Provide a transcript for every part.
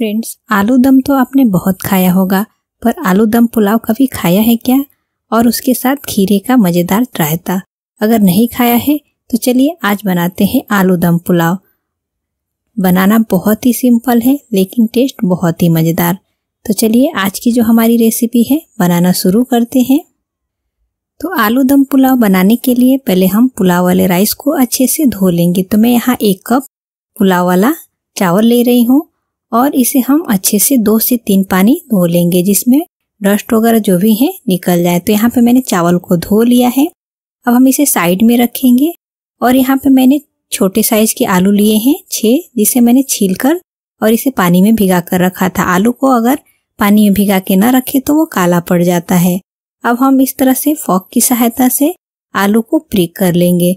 Friends आलू दम तो आपने बहुत खाया होगा पर आलू दम पुलाव कभी खाया है क्या और उसके साथ खीरे का मज़ेदार रायता अगर नहीं खाया है तो चलिए आज बनाते हैं आलू दम पुलाव बनाना बहुत ही सिंपल है लेकिन टेस्ट बहुत ही मज़ेदार तो चलिए आज की जो हमारी रेसिपी है बनाना शुरू करते हैं तो आलू दम पुलाव बनाने के लिए पहले हम पुलाव वाले राइस को अच्छे से धो लेंगे तो मैं यहाँ एक कप पुलाव वाला चावल ले रही हूँ और इसे हम अच्छे से दो से तीन पानी धो लेंगे जिसमें डस्ट वगैरह जो भी है निकल जाए तो यहाँ पे मैंने चावल को धो लिया है अब हम इसे साइड में रखेंगे और यहाँ पे मैंने छोटे साइज के आलू लिए हैं छः जिसे मैंने छील कर और इसे पानी में भिगा कर रखा था आलू को अगर पानी में भिगा के ना रखे तो वो काला पड़ जाता है अब हम इस तरह से फॉक की सहायता से आलू को प्रिक कर लेंगे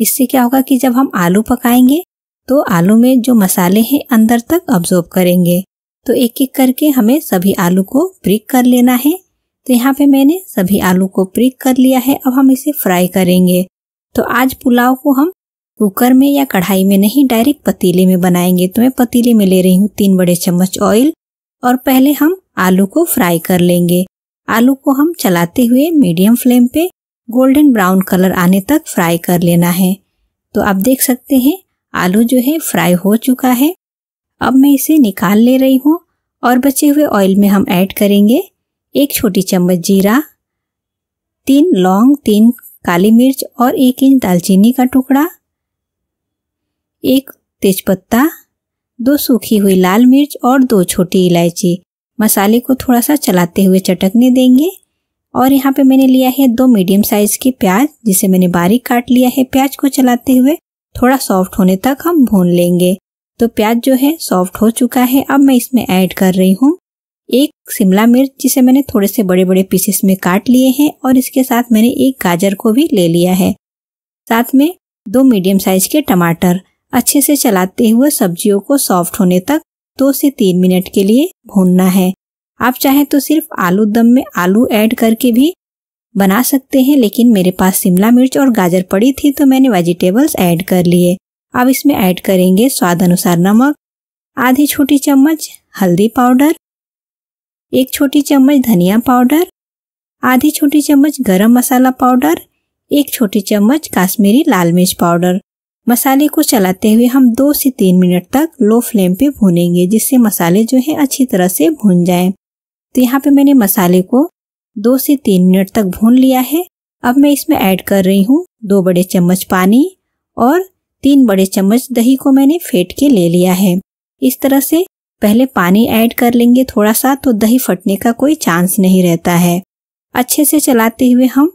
इससे क्या होगा कि जब हम आलू पकाएंगे तो आलू में जो मसाले हैं अंदर तक ऑब्जॉर्व करेंगे तो एक एक करके हमें सभी आलू को प्रिक कर लेना है तो यहाँ पे मैंने सभी आलू को प्रिक कर लिया है अब हम इसे फ्राई करेंगे तो आज पुलाव को हम कुकर में या कढ़ाई में नहीं डायरेक्ट पतीले में बनाएंगे तो मैं पतीले में ले रही हूँ तीन बड़े चम्मच ऑयल और पहले हम आलू को फ्राई कर लेंगे आलू को हम चलाते हुए मीडियम फ्लेम पे गोल्डन ब्राउन कलर आने तक फ्राई कर लेना है तो आप देख सकते हैं आलू जो है फ्राई हो चुका है अब मैं इसे निकाल ले रही हूँ और बचे हुए ऑयल में हम ऐड करेंगे एक छोटी चम्मच जीरा तीन लौंग तीन काली मिर्च और एक इंच दालचीनी का टुकड़ा एक तेजपत्ता दो सूखी हुई लाल मिर्च और दो छोटी इलायची मसाले को थोड़ा सा चलाते हुए चटकने देंगे और यहाँ पे मैंने लिया है दो मीडियम साइज के प्याज जिसे मैंने बारीक काट लिया है प्याज को चलाते हुए थोड़ा सॉफ्ट होने तक हम भून लेंगे तो प्याज जो है सॉफ्ट हो चुका है अब मैं इसमें ऐड कर रही हूँ एक शिमला मिर्च जिसे मैंने थोड़े से बड़े बड़े पीसेस में काट लिए हैं और इसके साथ मैंने एक गाजर को भी ले लिया है साथ में दो मीडियम साइज के टमाटर अच्छे से चलाते हुए सब्जियों को सॉफ्ट होने तक दो से तीन मिनट के लिए भूनना है आप चाहें तो सिर्फ आलू दम में आलू ऐड करके भी बना सकते हैं लेकिन मेरे पास शिमला मिर्च और गाजर पड़ी थी तो मैंने वेजिटेबल्स ऐड कर लिए अब इसमें ऐड करेंगे स्वाद अनुसार नमक आधी छोटी चम्मच हल्दी पाउडर एक छोटी चम्मच धनिया पाउडर आधी छोटी चम्मच गरम मसाला पाउडर एक छोटी चम्मच काश्मीरी लाल मिर्च पाउडर मसाले को चलाते हुए हम दो से तीन मिनट तक लो फ्लेम पे भूनेंगे जिससे मसाले जो है अच्छी तरह से भून जाएं। तो यहाँ पे मैंने मसाले को दो से तीन मिनट तक भून लिया है अब मैं इसमें ऐड कर रही हूँ दो बड़े चम्मच पानी और तीन बड़े चम्मच दही को मैंने फेंट के ले लिया है इस तरह से पहले पानी ऐड कर लेंगे थोड़ा सा तो दही फटने का कोई चांस नहीं रहता है अच्छे से चलाते हुए हम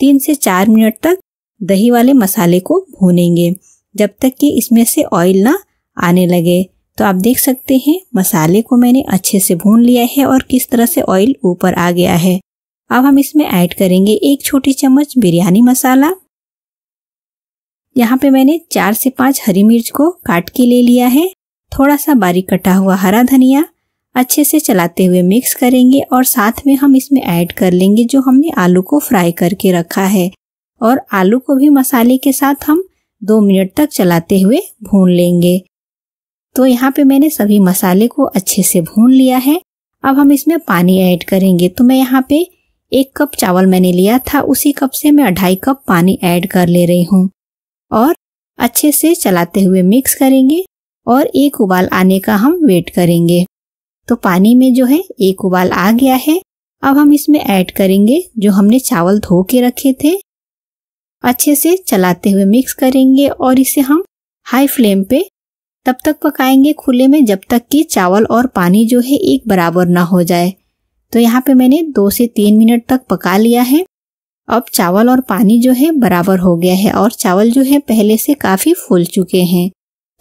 तीन से चार मिनट तक दही वाले मसाले को भूनेंगे जब तक कि इसमें से ऑयल ना आने लगे तो आप देख सकते हैं मसाले को मैंने अच्छे से भून लिया है और किस तरह से ऑयल ऊपर आ गया है अब हम इसमें ऐड करेंगे एक छोटी चम्मच बिरयानी मसाला यहाँ पे मैंने चार से पाँच हरी मिर्च को काट के ले लिया है थोड़ा सा बारीक कटा हुआ हरा धनिया अच्छे से चलाते हुए मिक्स करेंगे और साथ में हम इसमें ऐड कर लेंगे जो हमने आलू को फ्राई करके रखा है और आलू को भी मसाले के साथ हम दो मिनट तक चलाते हुए भून लेंगे तो यहाँ पे मैंने सभी मसाले को अच्छे से भून लिया है अब हम इसमें पानी ऐड करेंगे तो मैं यहाँ पे एक कप चावल मैंने लिया था उसी कप से मैं अढ़ाई कप पानी ऐड कर ले रही हूँ और अच्छे से चलाते हुए मिक्स करेंगे और एक उबाल आने का हम वेट करेंगे तो पानी में जो है एक उबाल आ गया है अब हम इसमें ऐड करेंगे जो हमने चावल धो के रखे थे अच्छे से चलाते हुए मिक्स करेंगे और इसे हम हाई फ्लेम पे तब तक पकाएंगे खुले में जब तक कि चावल और पानी जो है एक बराबर ना हो जाए तो यहाँ पे मैंने दो से तीन मिनट तक पका लिया है अब चावल और पानी जो है बराबर हो गया है और चावल जो है पहले से काफ़ी फूल चुके हैं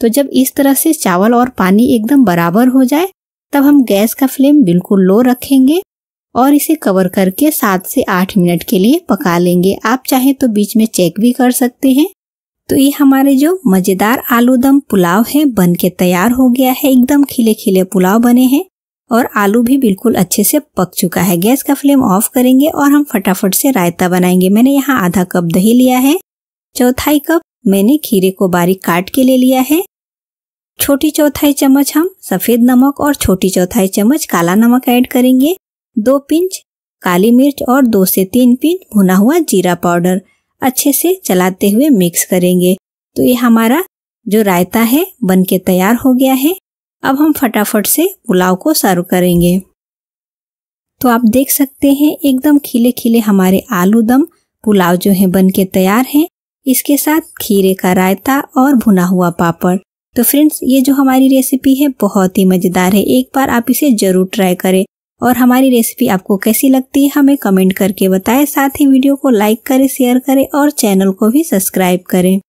तो जब इस तरह से चावल और पानी एकदम बराबर हो जाए तब हम गैस का फ्लेम बिल्कुल लो रखेंगे और इसे कवर करके सात से आठ मिनट के लिए पका लेंगे आप चाहें तो बीच में चेक भी कर सकते हैं तो ये हमारे जो मज़ेदार आलू दम पुलाव है बन के तैयार हो गया है एकदम खिले खिले पुलाव बने हैं और आलू भी बिल्कुल अच्छे से पक चुका है गैस का फ्लेम ऑफ करेंगे और हम फटाफट से रायता बनाएंगे मैंने यहाँ आधा कप दही लिया है चौथाई कप मैंने खीरे को बारीक काट के ले लिया है छोटी चौथाई चम्मच हम सफ़ेद नमक और छोटी चौथाई चम्मच काला नमक ऐड करेंगे दो पिंच काली मिर्च और दो से तीन पिंच भुना हुआ जीरा पाउडर अच्छे से चलाते हुए मिक्स करेंगे तो ये हमारा जो रायता है बन के तैयार हो गया है अब हम फटाफट से पुलाव को सर्व करेंगे तो आप देख सकते हैं एकदम खिले खिले हमारे आलू दम पुलाव जो है बन के तैयार है इसके साथ खीरे का रायता और भुना हुआ पापड़ तो फ्रेंड्स ये जो हमारी रेसिपी है बहुत ही मज़ेदार है एक बार आप इसे ज़रूर ट्राई करें और हमारी रेसिपी आपको कैसी लगती है हमें कमेंट करके बताएं साथ ही वीडियो को लाइक करें शेयर करें और चैनल को भी सब्सक्राइब करें